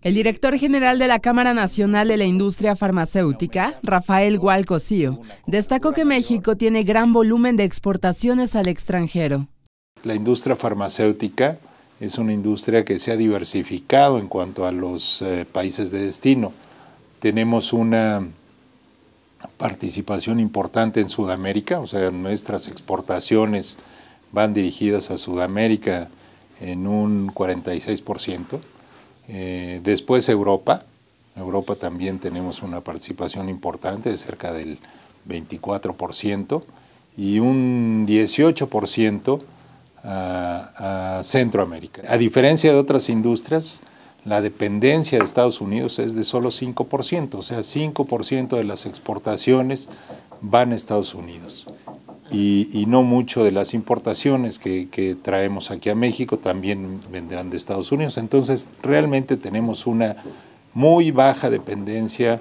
El director general de la Cámara Nacional de la Industria Farmacéutica, Rafael Gualcocío, destacó que México tiene gran volumen de exportaciones al extranjero. La industria farmacéutica es una industria que se ha diversificado en cuanto a los eh, países de destino. Tenemos una participación importante en Sudamérica, o sea, nuestras exportaciones van dirigidas a Sudamérica en un 46%. Eh, después Europa. Europa también tenemos una participación importante, de cerca del 24%, y un 18% a Centroamérica. A diferencia de otras industrias, la dependencia de Estados Unidos es de solo 5%, o sea, 5% de las exportaciones van a Estados Unidos y, no mucho de las importaciones que, que, traemos aquí a México también vendrán de Estados Unidos. Entonces, realmente tenemos una muy baja dependencia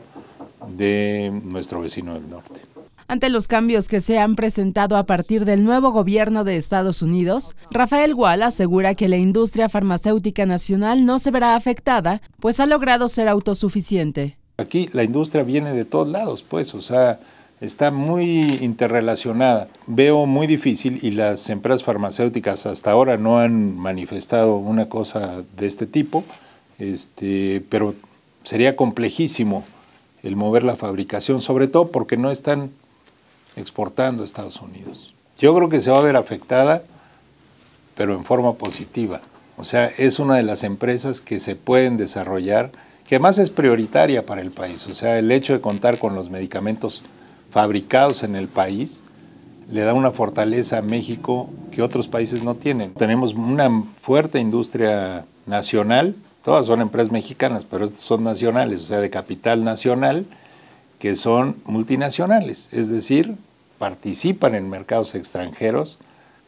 de nuestro vecino del norte. Ante los cambios que se han presentado a partir del nuevo gobierno de Estados Unidos, Rafael Wall asegura que la industria farmacéutica nacional no se verá afectada, pues ha logrado ser autosuficiente. Aquí la industria viene de todos lados, pues, o sea, está muy interrelacionada. Veo muy difícil y las empresas farmacéuticas hasta ahora no han manifestado una cosa de este tipo, este, pero sería complejísimo el mover la fabricación, sobre todo porque no están exportando a Estados Unidos. Yo creo que se va a ver afectada, pero en forma positiva. O sea, es una de las empresas que se pueden desarrollar, que además es prioritaria para el país. O sea, el hecho de contar con los medicamentos fabricados en el país, le da una fortaleza a México que otros países no tienen. Tenemos una fuerte industria nacional, todas son empresas mexicanas, pero estas son nacionales, o sea, de capital nacional, que son multinacionales, es decir, participan en mercados extranjeros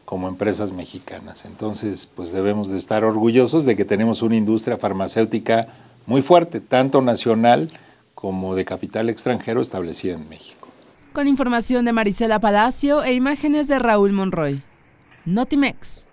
como empresas mexicanas. Entonces, pues debemos de estar orgullosos de que tenemos una industria farmacéutica muy fuerte, tanto nacional como de capital extranjero establecida en México. Con información de Marisela Palacio e imágenes de Raúl Monroy. Notimex.